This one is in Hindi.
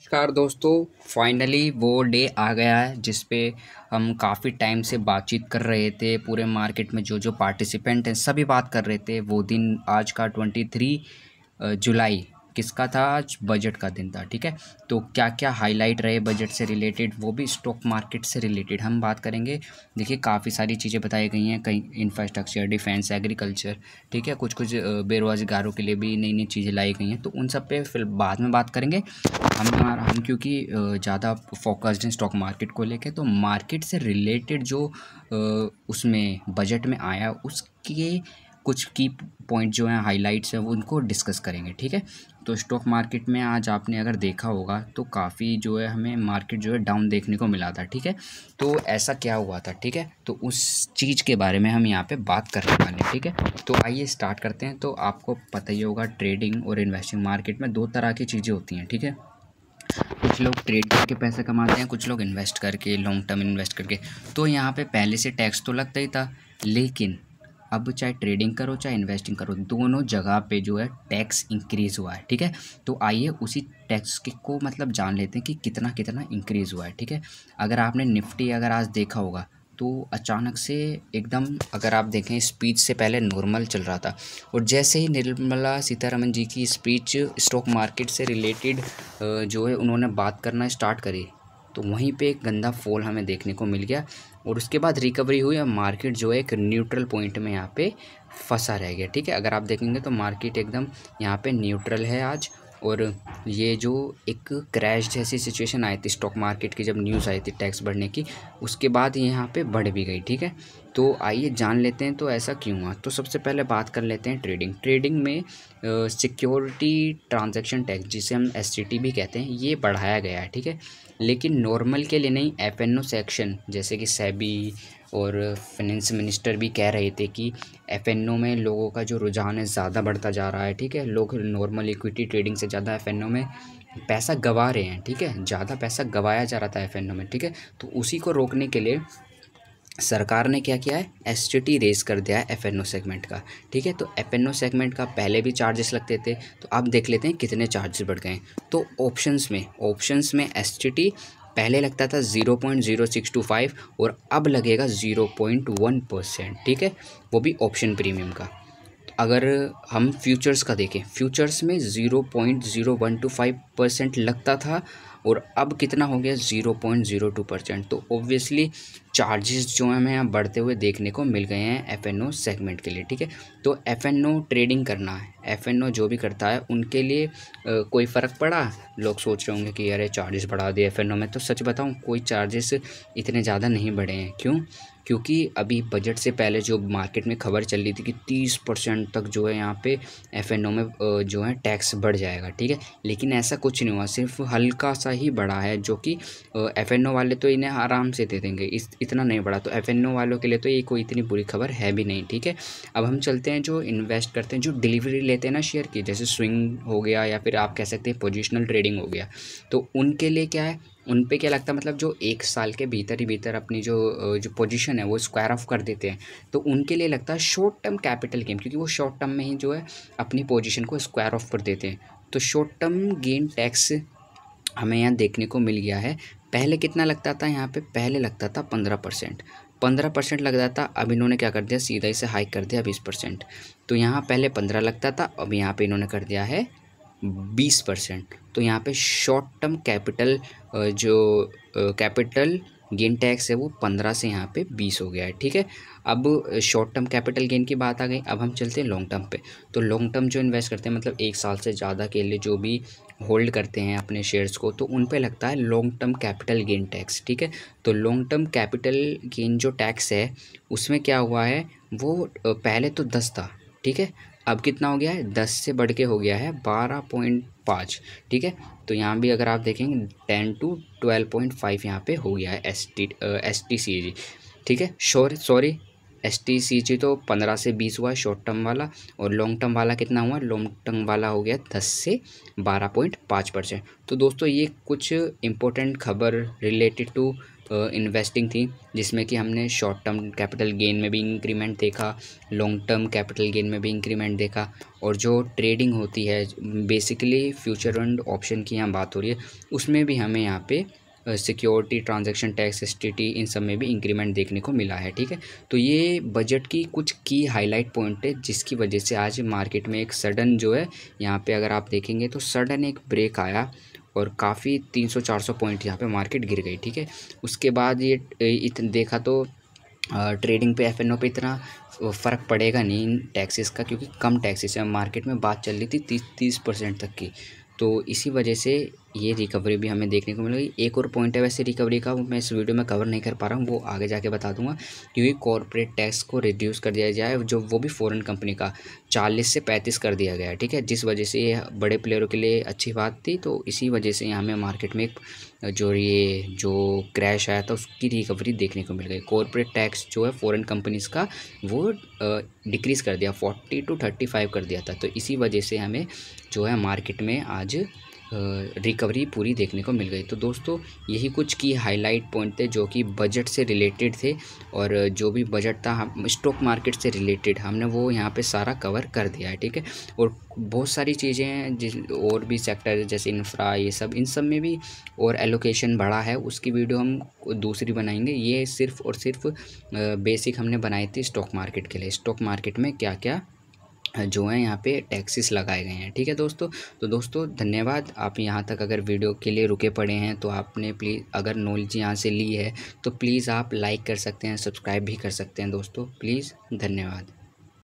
नमस्कार दोस्तों फाइनली वो डे आ गया है जिस पे हम काफ़ी टाइम से बातचीत कर रहे थे पूरे मार्केट में जो जो पार्टिसिपेंट हैं सभी बात कर रहे थे वो दिन आज का ट्वेंटी थ्री जुलाई किसका था आज बजट का दिन था ठीक है तो क्या क्या हाईलाइट रहे बजट से रिलेटेड वो भी स्टॉक मार्केट से रिलेटेड हम बात करेंगे देखिए काफ़ी सारी चीज़ें बताई गई हैं कहीं इंफ्रास्ट्रक्चर डिफेंस एग्रीकल्चर ठीक है कुछ कुछ बेरोजगारों के लिए भी नई नई चीज़ें लाई गई हैं तो उन सब पे फिर बाद में बात करेंगे हम हम क्योंकि ज़्यादा फोकस्ड हैं स्टॉक मार्केट को लेकर तो मार्केट से रिलेटेड जो उसमें बजट में आया उसके कुछ की पॉइंट जो हैं हाईलाइट्स हैं वो उनको डिस्कस करेंगे ठीक है तो स्टॉक मार्केट में आज आपने अगर देखा होगा तो काफ़ी जो है हमें मार्केट जो है डाउन देखने को मिला था ठीक है तो ऐसा क्या हुआ था ठीक है तो उस चीज़ के बारे में हम यहाँ पे बात करने वाले हैं ठीक है तो आइए स्टार्ट करते हैं तो आपको पता ही होगा ट्रेडिंग और इन्वेस्टिंग मार्केट में दो तरह की चीज़ें होती हैं ठीक है थीके? कुछ लोग ट्रेड करके पैसा कमाते हैं कुछ लोग इन्वेस्ट करके लॉन्ग टर्म इन्वेस्ट करके तो यहाँ पे पहले से टैक्स तो लगता ही था लेकिन अब चाहे ट्रेडिंग करो चाहे इन्वेस्टिंग करो दोनों जगह पे जो है टैक्स इंक्रीज़ हुआ है ठीक है तो आइए उसी टैक्स के को मतलब जान लेते हैं कि कितना कितना इंक्रीज़ हुआ है ठीक है अगर आपने निफ्टी अगर आज देखा होगा तो अचानक से एकदम अगर आप देखें स्पीच से पहले नॉर्मल चल रहा था और जैसे ही निर्मला सीतारमन जी की स्पीच स्टॉक मार्केट से रिलेटेड जो है उन्होंने बात करना स्टार्ट करी तो वहीं पे एक गंदा फॉल हमें देखने को मिल गया और उसके बाद रिकवरी हुई और मार्केट जो है एक न्यूट्रल पॉइंट में यहाँ पे फंसा रह गया ठीक है अगर आप देखेंगे तो मार्केट एकदम यहाँ पे न्यूट्रल है आज और ये जो एक क्रैश जैसी सिचुएशन आई थी स्टॉक मार्केट की जब न्यूज़ आई थी टैक्स बढ़ने की उसके बाद ये यहाँ पे बढ़ भी गई ठीक है तो आइए जान लेते हैं तो ऐसा क्यों हुआ तो सबसे पहले बात कर लेते हैं ट्रेडिंग ट्रेडिंग में सिक्योरिटी ट्रांजैक्शन टैक्स जिसे हम एस भी कहते हैं ये बढ़ाया गया है ठीक है लेकिन नॉर्मल के लिए नहीं एफ सेक्शन जैसे कि सेबी और फाइनेंस मिनिस्टर भी कह रहे थे कि एफ में लोगों का जो रुझान है ज़्यादा बढ़ता जा रहा है ठीक है लोग नॉर्मल इक्विटी ट्रेडिंग से ज़्यादा एफ में पैसा गंवा रहे हैं ठीक है ज़्यादा पैसा गंवाया जा रहा था एफ में ठीक है तो उसी को रोकने के लिए सरकार ने क्या किया है एस रेज कर दिया है एफ सेगमेंट का ठीक है तो एफ सेगमेंट का पहले भी चार्जेस लगते थे तो आप देख लेते हैं कितने चार्जेस बढ़ गए तो ऑप्शंस में ऑप्शंस में एस पहले लगता था zero point zero six two five और अब लगेगा ज़ीरो पॉइंट वन परसेंट ठीक है वो भी ऑप्शन प्रीमियम का अगर हम फ्यूचर्स का देखें फ्यूचर्स में zero point zero one two five percent लगता था और अब कितना हो गया zero point zero two percent तो ऑब्वियसली चार्जेस जो हमें यहाँ बढ़ते हुए देखने को मिल गए हैं एफ एन ओ सेगमेंट के लिए ठीक है तो एफ एन ओ ट्रेडिंग करना है एफ एन ओ जो भी करता है उनके लिए आ, कोई फ़र्क पड़ा लोग सोच रहे होंगे कि अरे चार्जेस बढ़ा दिए एफ एन ओ में तो सच बताऊँ कोई चार्जेस इतने ज़्यादा नहीं बढ़े हैं क्यों क्योंकि अभी बजट से पहले जो मार्केट में खबर चल रही थी कि तीस परसेंट तक जो है यहाँ पे एफ एन ओ में जो है टैक्स बढ़ जाएगा ठीक है लेकिन ऐसा कुछ नहीं हुआ सिर्फ हल्का सा ही बढ़ा है जो कि एफ एन ओ वाले तो इन्हें आराम से दे देंगे इस इतना नहीं बढ़ा तो एफ एन ओ वालों के लिए तो ये कोई इतनी बुरी खबर है भी नहीं ठीक है अब हम चलते हैं जो इन्वेस्ट करते हैं जो डिलीवरी ले लेते हैं ना शेयर की जैसे स्विंग हो गया या फिर आप कह सकते हैं पोजिशनल ट्रेडिंग हो गया तो उनके लिए क्या है उन पे क्या लगता है मतलब जो एक साल के भीतर ही भीतर अपनी जो जो पोजीशन है वो स्क्वायर ऑफ कर देते हैं तो उनके लिए लगता है शॉर्ट टर्म कैपिटल गेम क्योंकि वो शॉर्ट टर्म में ही जो है अपनी पोजीशन को स्क्वायर ऑफ कर देते हैं तो शॉर्ट टर्म गेन टैक्स हमें यहाँ देखने को मिल गया है पहले कितना लगता था यहाँ पे पहले लगता था पंद्रह परसेंट पंद्रह परसेंट लग रहा था अब इन्होंने क्या कर दिया सीधा इसे हाइक कर दिया बीस परसेंट तो यहाँ पहले पंद्रह लगता था अब यहाँ पे इन्होंने कर दिया है बीस परसेंट तो यहाँ पे शॉर्ट टर्म कैपिटल जो कैपिटल गेन टैक्स है वो पंद्रह से यहाँ पे बीस हो गया है ठीक है अब शॉर्ट टर्म कैपिटल गेन की बात आ गई अब हम चलते हैं लॉन्ग टर्म पे तो लॉन्ग टर्म जो इन्वेस्ट करते हैं मतलब एक साल से ज़्यादा के लिए जो भी होल्ड करते हैं अपने शेयर्स को तो उन पे लगता है long term capital gain tax ठीक है तो लॉन्ग टर्म कैपिटल गेन जो टैक्स है उसमें क्या हुआ है वो पहले तो दस था ठीक है अब कितना हो गया है दस से बढ़ के हो गया है बारह पॉइंट पाँच ठीक है तो यहाँ भी अगर आप देखेंगे ten to twelve point five यहाँ पर हो गया है S T S T C A G ठीक है शोर sorry S T C G तो पंद्रह से बीस हुआ शॉर्ट टर्म वाला और लॉन्ग टर्म वाला कितना हुआ लॉन्ग टर्म वाला हो गया दस से बारह पॉइंट पाँच परसेंट तो दोस्तों ये कुछ इम्पोर्टेंट खबर रिलेटेड टू इन्वेस्टिंग थी जिसमें कि हमने शॉर्ट टर्म कैपिटल गेन में भी इंक्रीमेंट देखा लॉन्ग टर्म कैपिटल गेन में भी इंक्रीमेंट देखा और जो ट्रेडिंग होती है बेसिकली फ्यूचर एंड ऑप्शन की यहाँ बात हो रही है उसमें भी हमें यहाँ पे सिक्योरिटी ट्रांजैक्शन टैक्स एस इन सब में भी इंक्रीमेंट देखने को मिला है ठीक है तो ये बजट की कुछ की हाईलाइट पॉइंट है जिसकी वजह से आज मार्केट में एक सडन जो है यहाँ पे अगर आप देखेंगे तो सडन एक ब्रेक आया और काफ़ी 300-400 पॉइंट यहाँ पे मार्केट गिर गई ठीक है उसके बाद ये इत, देखा तो ट्रेडिंग पे एफ पे इतना फ़र्क पड़ेगा नहीं इन टैक्सेस का क्योंकि कम टैक्सेस है मार्केट में बात चल रही थी तीस तीस परसेंट तक की तो इसी वजह से ये रिकवरी भी हमें देखने को मिलेगी एक और पॉइंट है वैसे रिकवरी का मैं इस वीडियो में कवर नहीं कर पा रहा हूँ वो आगे जाके बता दूंगा क्योंकि कॉरपोरेट टैक्स को रिड्यूस कर दिया जाए जो वो भी फॉरेन कंपनी का चालीस से पैंतीस कर दिया गया है ठीक है जिस वजह से ये बड़े प्लेयरों के लिए अच्छी बात थी तो इसी वजह से हमें मार्केट में एक जो ये जो क्रैश आया था उसकी रिकवरी देखने को मिल गई कॉरपोरेट टैक्स जो है फॉरन कंपनीज़ का वो डिक्रीज़ कर दिया फोर्टी टू थर्टी फाइव कर दिया था तो इसी वजह से हमें जो है मार्केट में आज रिकवरी पूरी देखने को मिल गई तो दोस्तों यही कुछ की हाईलाइट पॉइंट थे जो कि बजट से रिलेटेड थे और जो भी बजट था हम स्टॉक मार्केट से रिलेटेड हमने वो यहाँ पे सारा कवर कर दिया है ठीक है और बहुत सारी चीज़ें हैं जिस और भी सेक्टर जैसे इंफ्रा ये सब इन सब में भी और एलोकेशन बढ़ा है उसकी वीडियो हम दूसरी बनाएंगे ये सिर्फ़ और सिर्फ बेसिक हमने बनाई थी स्टॉक मार्केट के लिए स्टॉक मार्केट में क्या क्या जो है यहाँ पे टैक्सीस लगाए गए हैं ठीक है दोस्तों तो दोस्तों धन्यवाद आप यहाँ तक अगर वीडियो के लिए रुके पड़े हैं तो आपने प्लीज़ अगर नॉलेज यहाँ से ली है तो प्लीज़ आप लाइक कर सकते हैं सब्सक्राइब भी कर सकते हैं दोस्तों प्लीज़ धन्यवाद